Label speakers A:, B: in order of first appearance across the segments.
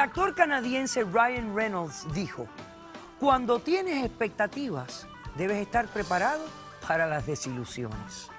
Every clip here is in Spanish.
A: actor canadiense Ryan Reynolds dijo, cuando tienes expectativas, debes estar preparado para las desilusiones.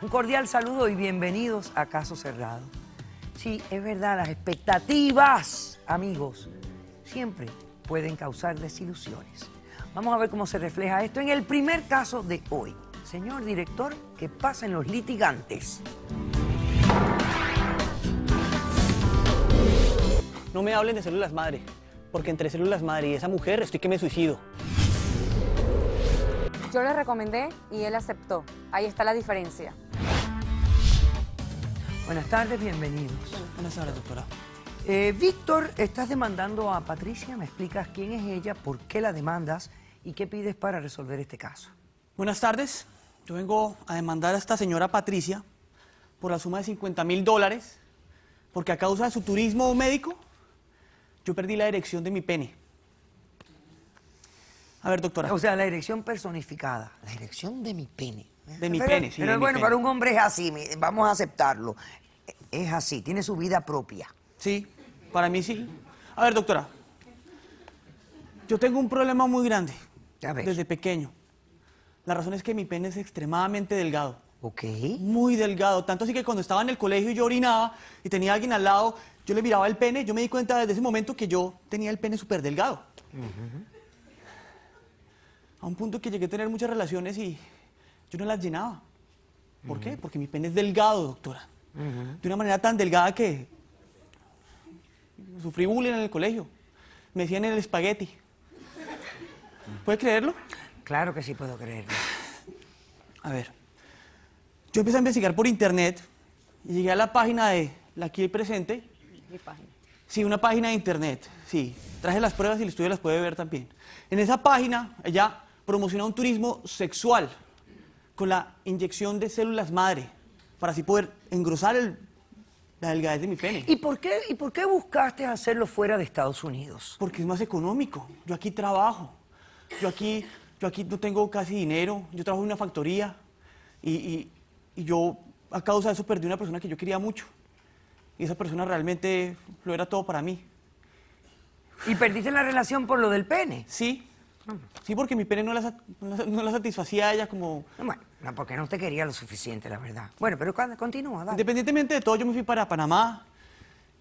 A: Un cordial saludo y bienvenidos a Caso Cerrado. Sí, es verdad, las expectativas, amigos, siempre pueden causar desilusiones. Vamos a ver cómo se refleja esto en el primer caso de hoy. Señor director, que pasen los litigantes.
B: No me hablen de células madre, porque entre células madre y esa mujer estoy que me suicido. Yo le
C: recomendé y él aceptó. Ahí está la diferencia.
A: Buenas tardes, bienvenidos. Buenas tardes, doctora. Eh, Víctor, estás demandando a Patricia, me explicas quién es ella, por qué la demandas y qué pides para resolver este caso.
B: Buenas tardes, yo vengo a demandar a esta señora Patricia por la suma de 50 mil dólares, porque a causa de su turismo médico yo perdí la ERECCIÓN de mi pene. A ver, doctora. O sea, la dirección personificada.
A: La dirección de mi pene. De mi pene, sí. Pero bueno, para un hombre es así, vamos a aceptarlo.
B: Es así, tiene su vida propia. Sí, para mí sí. A ver, doctora. Yo tengo un problema muy grande. Ya ves. Desde pequeño. La razón es que mi pene es extremadamente delgado. Ok. Muy delgado. Tanto así que cuando estaba en el colegio y yo orinaba y tenía alguien al lado, yo le miraba el pene, yo me di cuenta desde ese momento que yo tenía el pene súper delgado. A un punto que llegué a tener muchas relaciones y yo no las llenaba. ¿Por qué? Porque mi pene es delgado, doctora. De una manera tan delgada que sufrí bullying en el colegio. Me decían el espagueti. ¿Puedes creerlo? Claro que sí puedo creerlo. A ver, yo empecé a investigar por internet y llegué a la página de la aquí presente página. Sí, una página de internet, sí. Traje las pruebas y el estudio las puede ver también. En esa página ella promociona un turismo sexual con la inyección de células madre para así poder engrosar la delgadez de mi pene. ¿Y por, qué, ¿Y por qué buscaste hacerlo fuera de Estados Unidos? Porque es más económico. Yo aquí trabajo. Yo aquí, yo aquí no tengo casi dinero. Yo trabajo en una factoría. Y, y yo, a causa de eso, perdí una persona que yo quería mucho. Y esa persona realmente lo era todo para mí. ¿Y perdiste la relación por lo del pene? Sí. Mm. Sí, porque mi pene no la, satisfacía a ella como... Bueno, porque no te quería lo suficiente, la verdad. Bueno, pero continúa, dale. Independientemente de todo, yo me fui para Panamá,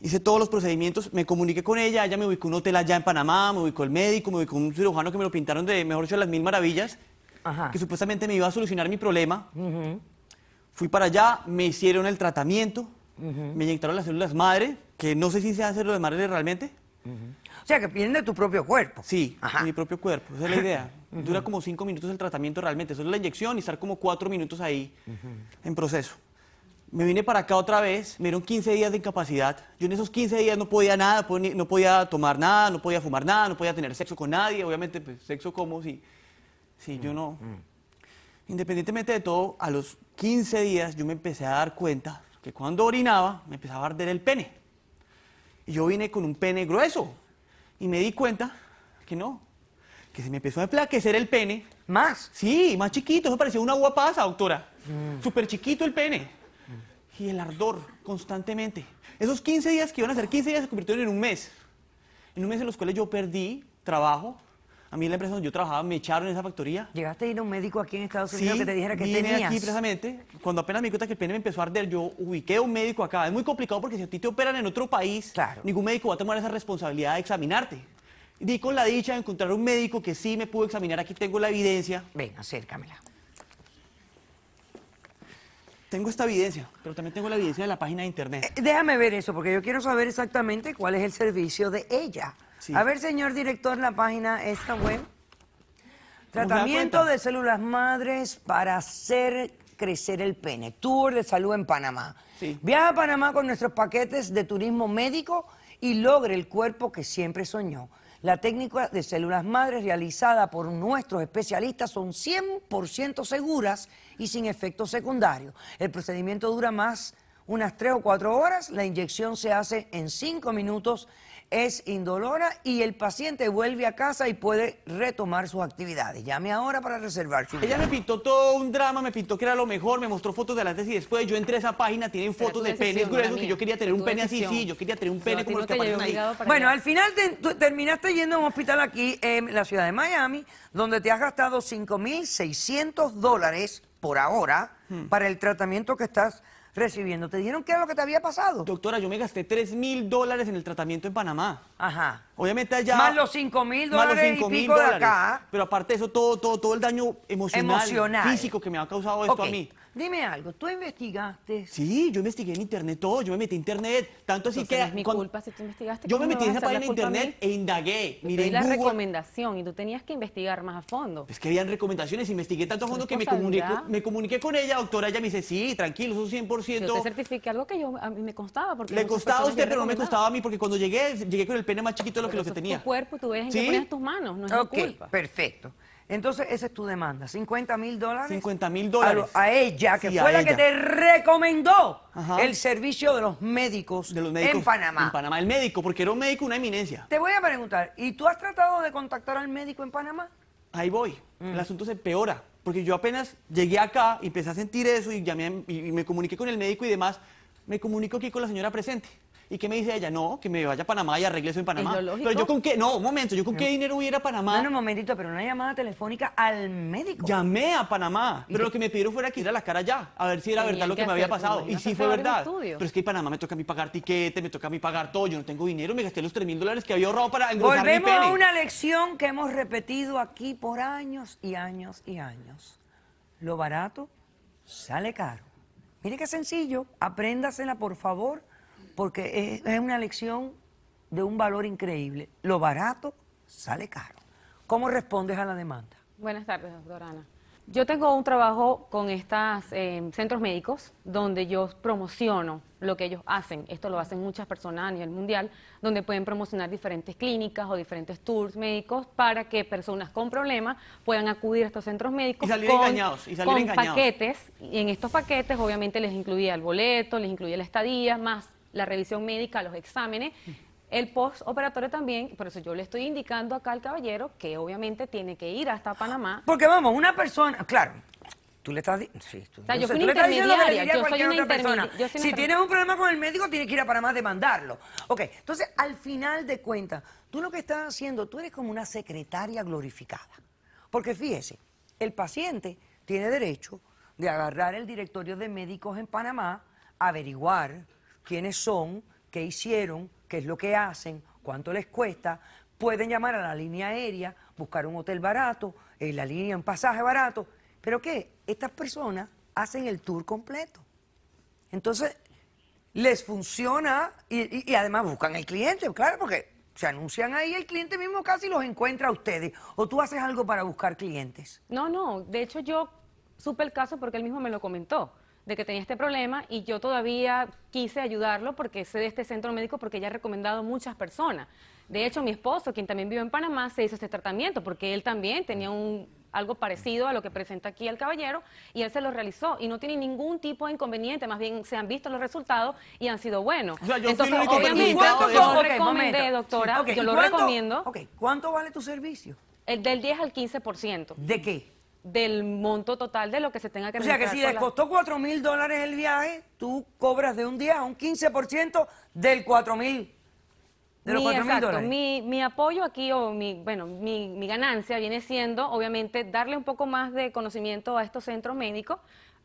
B: hice todos los procedimientos, me comuniqué con ella, ella me ubicó un hotel allá en Panamá, me ubicó el médico, me ubicó un cirujano que me lo pintaron de, mejor dicho, las mil maravillas, que supuestamente me iba a solucionar mi problema. Fui para allá, me hicieron el tratamiento, me inyectaron las células madre, que no sé si sean células madre realmente. O sea, que vienen de tu propio cuerpo. Sí, de mi propio cuerpo, esa es la idea. Dura como cinco minutos el tratamiento realmente, eso es la inyección y estar como cuatro minutos ahí en proceso. Me vine para acá otra vez, me dieron 15 días de incapacidad. Yo en esos 15 días no podía nada, pues, no podía tomar nada, no podía fumar nada, no podía tener sexo con nadie. Obviamente, pues, sexo como si, si yo mm, no.
D: Mm.
B: Independientemente de todo, a los 15 días yo me empecé a dar cuenta que cuando orinaba me empezaba a arder el pene. Y yo vine con un pene grueso y me di cuenta que no, que se me empezó a enflaquecer el pene. ¿Más? Sí, más chiquito, eso parecía una guapaza, doctora. super mm. Súper chiquito el pene. Y el ardor constantemente. Esos 15 días que iban a ser 15 días se convirtieron en un mes. En un mes en los cuales yo perdí trabajo, a mí la empresa donde yo trabajaba me echaron en esa factoría. ¿Llegaste a ir a un médico
A: aquí en Estados Unidos que te dijera que vine aquí precisamente.
B: Cuando apenas me di cuenta que el pene me empezó a arder, yo ubiqué a un médico acá. Es muy complicado porque si a ti te operan en otro país, ningún médico va a tomar esa responsabilidad de examinarte. Di con la dicha de encontrar un médico que sí me pudo examinar. Aquí tengo la evidencia. Ven, acércamela. Tengo esta evidencia, pero también tengo la evidencia de la página de internet.
A: Eh, déjame ver eso, porque yo quiero saber exactamente cuál es el servicio de ella. A ver, señor director, la página esta web. Tratamiento de células madres para hacer crecer el pene. Tour de salud en Panamá. Viaja a Panamá con nuestros paquetes de turismo médico y logre el cuerpo que siempre soñó. La técnica de células madres realizada por nuestros especialistas son 100% seguras y sin efectos secundarios. El procedimiento dura más unas tres o CUATRO horas, la inyección se hace en CINCO minutos, es indolora y el
B: paciente vuelve a casa y puede
A: retomar sus actividades.
B: Llame ahora para reservar su... Ella me pintó todo un drama, me pintó que era lo mejor, me mostró fotos de antes y después. Yo entré a esa página, tienen fotos de PENE que yo quería tener un pene así, sí, yo quería tener un pene como EL que ahí. Bueno,
A: al final terminaste yendo a un hospital aquí en la ciudad de Miami, donde te has gastado 5.600 dólares por ahora hmm. para el tratamiento que estás recibiendo. ¿Te dijeron qué era lo que
B: te había pasado? Doctora, yo me gasté 3 mil dólares en el tratamiento en Panamá. Ajá. Obviamente allá... Más los
A: 5 mil dólares y pico de acá.
B: Pero aparte de eso, todo, todo, todo el daño emocional, físico que me ha causado esto a mí.
A: Dime algo, ¿tú investigaste?
B: Sí, yo investigué en internet todo, yo me metí en internet, tanto así que... es mi culpa
C: si tú investigaste. Yo me metí en esa página de internet
B: e indagué, miré la
C: recomendación y tú tenías que investigar más a fondo.
B: Es que habían recomendaciones, investigué tanto a fondo que me comuniqué, me comuniqué con ella, doctora, ella me dice, sí, tranquilo, eso es 100%. Yo te
C: certifiqué algo que yo, a mí me costaba, Porque Le costaba a usted, pero no me
B: costaba a mí, porque cuando llegué, llegué con el pene más chiquito de lo que, lo que tenía. tu cuerpo, tú en
C: tus manos, no
A: es culpa.
B: perfecto.
A: Entonces, esa es tu demanda. 50 mil dólares.
B: 50 mil dólares. A, ella, que fue la que te recomendó el servicio de los, médicos de los médicos en Panamá. En Panamá, el médico, porque era un médico, una eminencia.
A: Te voy a preguntar, ¿y tú has tratado de contactar al médico en Panamá?
B: Ahí voy. Mm. El asunto se empeora. Porque yo apenas llegué acá y empecé a sentir eso y, llamé, me comuniqué con el médico y demás. Me comunico aquí con la señora presente. ¿Y qué me dice ella? No, que me vaya a Panamá y arregle eso en Panamá. pero yo con qué, no, un momento,
A: yo con qué dinero voy a ir a Panamá. Bueno, un momentito, pero una llamada telefónica al médico. Llamé a
B: Panamá, pero lo que me pidieron fue que ir a la cara ya, a ver si era verdad lo que, me había pasado. Pues, y sí fue verdad. Pero es que en Panamá me toca a mí pagar tiquete, me toca a mí pagar todo, yo no tengo dinero, me gasté los 3 mil dólares que había ahorrado para engordar Volvemos mi pene. a
A: una lección que hemos repetido aquí por años y años y años. Lo barato sale caro. Mire qué sencillo, apréndasela por favor porque es, una lección de un valor increíble. Lo barato
C: sale caro. ¿Cómo respondes a la demanda? Buenas tardes, doctora Ana. Yo tengo un trabajo con estos eh, centros médicos donde yo promociono lo que ellos hacen. Esto lo hacen muchas personas a nivel mundial, donde pueden promocionar diferentes clínicas o diferentes tours médicos para que personas con problemas puedan acudir a estos centros médicos y salir engañados, y salir paquetes. Y en estos paquetes obviamente les incluía el boleto, les incluía la estadía, más la revisión médica, los exámenes. El postoperatorio también, por eso yo le estoy indicando acá al caballero que obviamente tiene que ir hasta Panamá.
A: Porque vamos, una persona, claro, tú le estás diciendo. Sí,
C: tú, o sea, yo, soy una yo persona. si tienes un problema
A: con el médico, tienes que ir a Panamá a demandarlo. Ok, entonces al final de cuentas, tú lo que estás haciendo, tú eres como una secretaria glorificada. Porque fíjese, el paciente tiene derecho de agarrar el directorio de médicos en Panamá, averiguar quiénes son, qué hicieron, qué es lo que hacen, cuánto les cuesta. Pueden llamar a la línea aérea, buscar un hotel barato, en eh, la línea un pasaje barato. Pero ¿qué? Estas personas hacen el tour completo. Entonces, les funciona y, además buscan EL cliente, claro, porque se anuncian ahí, el cliente mismo casi los encuentra a ustedes. ¿O tú haces algo para buscar clientes?
C: No, no, de hecho yo supe el caso porque él mismo me lo comentó de que tenía este problema y yo todavía quise ayudarlo porque sé de este centro médico porque ya ha recomendado muchas personas. De hecho, mi esposo, quien también vive en Panamá, se hizo este tratamiento porque él también tenía un, algo parecido a lo que presenta aquí el caballero y él se lo realizó y no tiene ningún tipo de inconveniente, más bien se han visto los resultados y han sido buenos. Entonces, yo doctora, yo lo recomiendo. ¿Cuánto vale tu servicio? El del 10 al 15%. ¿De qué? del monto total de lo que se tenga que O sea que si les costó
A: 4 mil dólares el viaje, tú cobras de un día un 15% del 4 mil.
C: De los mi, mil dólares. Mi, mi, apoyo aquí, o mi, bueno, mi, mi ganancia viene siendo, obviamente, darle un poco más de conocimiento a estos centros médicos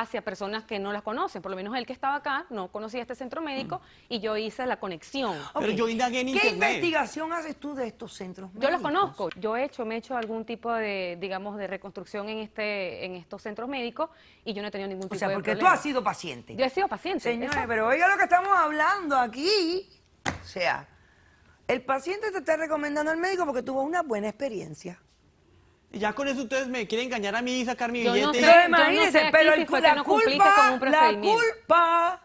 C: hacia personas que no las conocen. Por lo menos el que estaba acá no conocía este centro médico mm. y yo hice la conexión. Pero yo indagué en ¿Qué investigación
A: haces tú de estos centros
C: médicos? Yo los conozco. Yo he hecho, me he hecho algún tipo de, digamos, de reconstrucción en este, en estos centros médicos y yo no he tenido ningún tipo de O sea, porque tú has
A: sido paciente. Yo
C: he sido paciente. Señores, pero oiga lo que
A: estamos hablando aquí. O sea, el paciente te está recomendando al médico
B: porque tuvo una buena experiencia ya con eso ustedes me quieren engañar a mí y sacar mi yo billete. No sé, pero imagínense, pero el, la, culpa, la culpa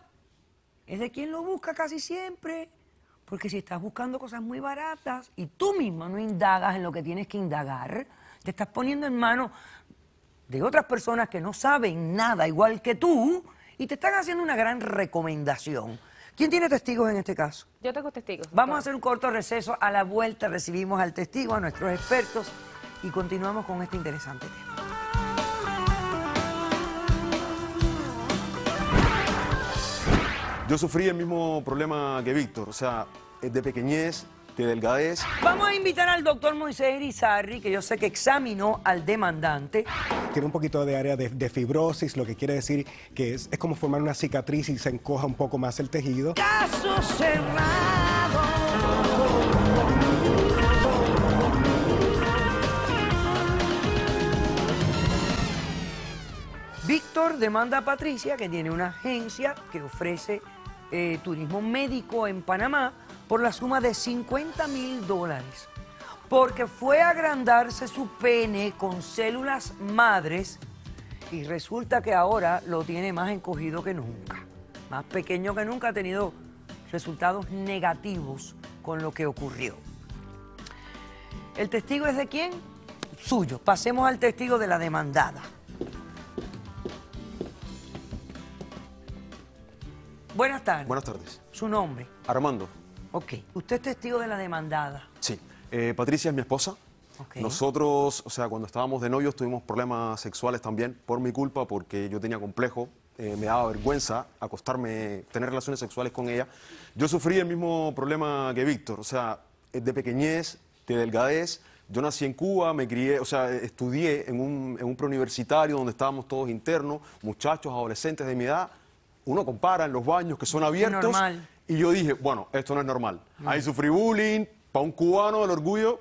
B: es de
A: quien lo busca casi siempre. Porque si estás buscando cosas muy baratas y tú misma no indagas en lo que tienes que indagar, te estás poniendo en manos de otras personas que no saben nada igual que tú y te están haciendo una gran recomendación. ¿Quién tiene testigos en este caso? Yo tengo testigos. Vamos a hacer un corto receso. A la vuelta recibimos al testigo, a nuestros expertos y continuamos con este interesante tema.
E: Yo sufrí el mismo problema que Víctor, o sea, de pequeñez, de delgadez.
A: Vamos a invitar al doctor Moisés Irizarri, que yo sé que examinó al demandante.
D: Tiene un poquito de área de, fibrosis, lo que quiere decir que es, es como formar una cicatriz y se encoja un poco más el tejido.
A: Caso cerrado. demanda a Patricia, que tiene una agencia que ofrece eh, turismo médico en Panamá, por la suma de 50 mil dólares, porque fue a agrandarse su pene con células madres y resulta que ahora lo tiene más encogido que nunca, más pequeño que nunca, ha tenido resultados negativos con lo que ocurrió. ¿El testigo es de quién? Suyo. Pasemos al testigo de la demandada.
E: Buenas tardes. Buenas tardes. ¿Su nombre? Armando. Ok.
A: ¿Usted es testigo de la demandada?
E: Sí. Eh, Patricia es mi esposa. Okay. Nosotros, o sea, cuando estábamos de novios tuvimos problemas sexuales también por mi culpa porque yo tenía complejo, eh, me daba vergüenza acostarme, tener relaciones sexuales con ella. Yo sufrí el mismo problema que Víctor, o sea, eh, de pequeñez, de delgadez. Yo nací en Cuba, me crié, o sea, estudié en un, en un preuniversitario donde estábamos todos internos, muchachos, adolescentes de mi edad, uno compara en los baños que son abiertos. Y yo dije, bueno, esto no es normal. Mm. Ahí sufrí bullying, para un cubano del orgullo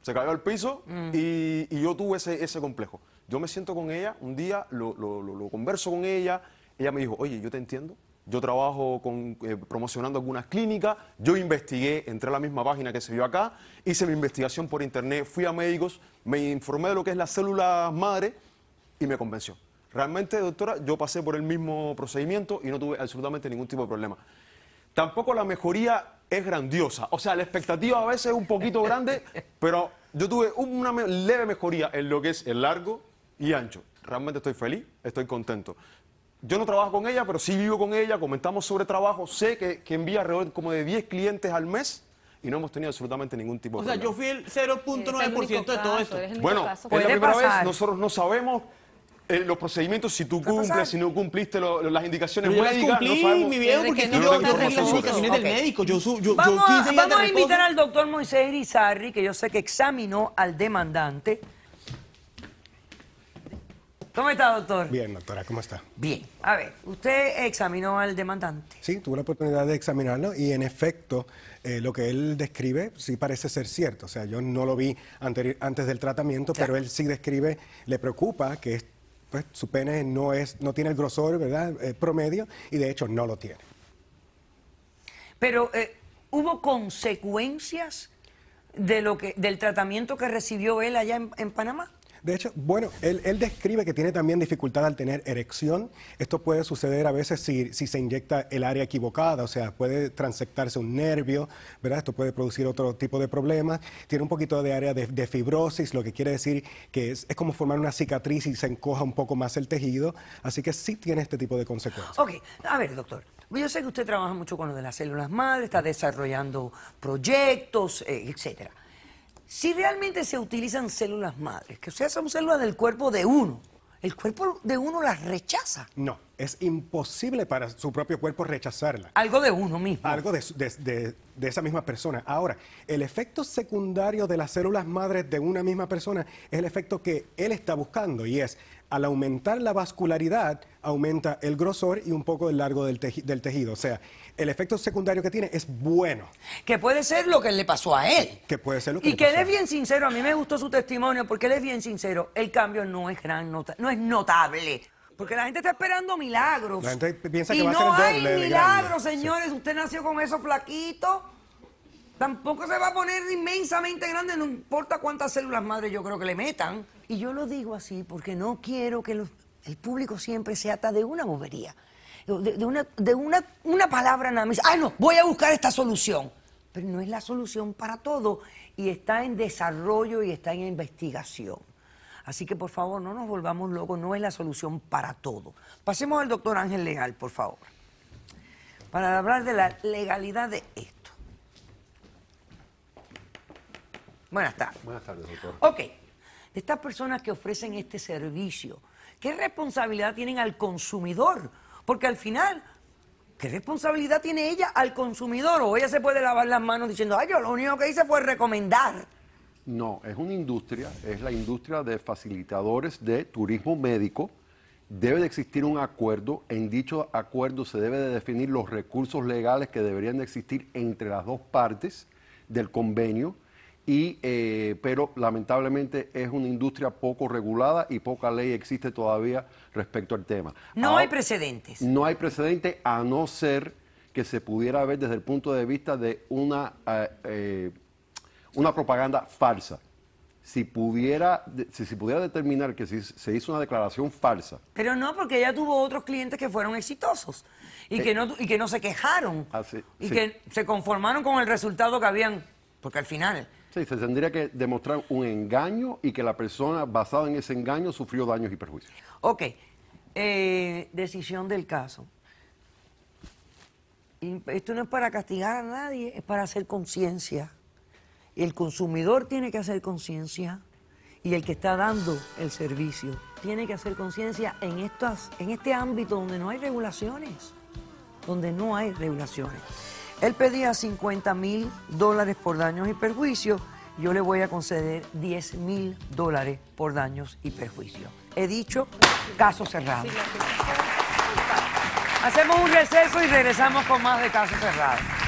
E: se cayó al piso mm. y, yo tuve ese, ese complejo. Yo me siento con ella, un día lo, converso con ella, ella me dijo, oye, yo te entiendo, yo trabajo con, eh, promocionando algunas clínicas, yo investigué, entré a la misma página que se vio acá, hice mi investigación por internet, fui a médicos, me informé de lo que es la célula madre y me convenció. Realmente, doctora, yo pasé por el mismo procedimiento y no tuve absolutamente ningún tipo de problema. Tampoco la mejoría es grandiosa. O sea, la expectativa a veces es un poquito grande, pero yo tuve una leve mejoría en lo que es el largo y ancho. Realmente estoy feliz, estoy contento. Yo no trabajo con ella, pero sí vivo con ella, comentamos sobre trabajo, sé que, envía alrededor como de 10 clientes al mes y no hemos tenido absolutamente ningún tipo de... O sea, yo
B: fui el 0.9% de todo esto. Bueno, es la primera vez
E: nosotros no sabemos, eh, los procedimientos, si tú cumples, si no cumpliste las indicaciones no yo las cumplí, mi viejo, porque no las indicaciones del médico. Yo, yo, yo vamos, a, invitar
A: al doctor Moisés Irizarri, que yo sé que examinó al demandante.
D: ¿Cómo está, doctor? Bien, doctora, ¿cómo está? Bien.
A: A ver, usted examinó al demandante.
D: Sí, tuve la oportunidad de examinarlo y en efecto eh, lo que él describe sí parece ser cierto. O sea, yo no lo vi antes del tratamiento, pero él sí describe, le preocupa que pues, su pene no, es, no tiene el grosor ¿verdad? Eh, promedio y de hecho no lo tiene.
A: Pero eh, hubo consecuencias de lo que, del tratamiento que recibió él allá en Panamá.
D: De hecho, bueno, él, describe que tiene también dificultad al tener erección. Esto puede suceder a veces si, se inyecta el área equivocada, o sea, puede transectarse un nervio, ¿verdad? Esto puede producir otro tipo de problemas. Tiene un poquito de área de, fibrosis, lo que quiere decir que es, como formar una cicatriz y se encoja un poco más el tejido. Así que sí tiene este tipo de consecuencias.
A: Ok, a ver, doctor. Yo sé que usted trabaja mucho con lo de las células madres, está desarrollando proyectos, eh, etcétera. Si
D: realmente se utilizan células madres, que sea, son células del cuerpo de uno, el cuerpo de uno las rechaza. No, es imposible para su propio cuerpo rechazarla. Algo de uno mismo. Algo de, esa misma persona. Ahora, el efecto secundario de las células madres de una misma persona es el efecto que él está buscando y es, al aumentar la vascularidad, aumenta el grosor y un poco el largo del, del tejido. O sea, el efecto secundario que tiene es bueno.
A: Que puede ser lo que le pasó a él. Que puede ser lo que Y le que él es bien sincero, a mí me gustó su testimonio porque él es bien sincero. El cambio no es gran nota, no es notable. Porque la gente está esperando milagros. La
D: gente piensa que va no a ser Y NO hay milagros, señores.
A: Usted nació con eso flaquito. Tampoco se va a poner inmensamente grande, no importa cuántas células madre yo creo que le metan. Y yo lo digo así porque no quiero que el público siempre se ata de una bobería de, una, palabra nada más. Ah, no, voy a buscar esta solución. Pero no es la solución para todo y está en desarrollo y está en investigación. Así que por favor, no nos volvamos locos, no es la solución para todo. Pasemos al doctor Ángel Legal, por favor, para hablar de la legalidad de esto. Buenas tardes. Buenas tardes, doctor. Ok, de estas personas que ofrecen este servicio, ¿qué responsabilidad tienen al consumidor? Porque al final, ¿qué responsabilidad tiene ella al consumidor? O ella se puede lavar las manos diciendo, ay, yo lo único que hice fue recomendar.
E: No, es una industria, es la industria de facilitadores de turismo médico. Debe de existir un acuerdo. En dicho acuerdo se debe de definir los recursos legales que deberían de existir entre las dos partes del convenio y, eh, pero lamentablemente es una industria poco regulada y poca ley existe todavía respecto al tema.
A: No ah, hay precedentes.
E: No hay precedentes a no ser que se pudiera ver desde el punto de vista de una, eh, eh, una propaganda falsa. Si pudiera, si se pudiera determinar que se hizo una declaración falsa.
A: Pero no, porque ella tuvo otros clientes que fueron exitosos y, que, no, y que no se quejaron.
E: Ah, y que
A: se conformaron con el resultado que habían, porque al final
E: Sí, se tendría que demostrar un engaño y que la persona basada en ese engaño sufrió daños y perjuicios. Ok,
A: eh, decisión del caso. esto no es para castigar a nadie, es para hacer conciencia. El consumidor tiene que hacer conciencia y el que está dando el servicio tiene que hacer conciencia en, en este ámbito donde no hay regulaciones, donde no hay regulaciones. Él pedía 50 mil dólares por daños y perjuicios. Yo le voy a conceder 10 mil dólares por daños y perjuicios. He dicho, caso cerrado. Hacemos un receso y regresamos con más de caso cerrado.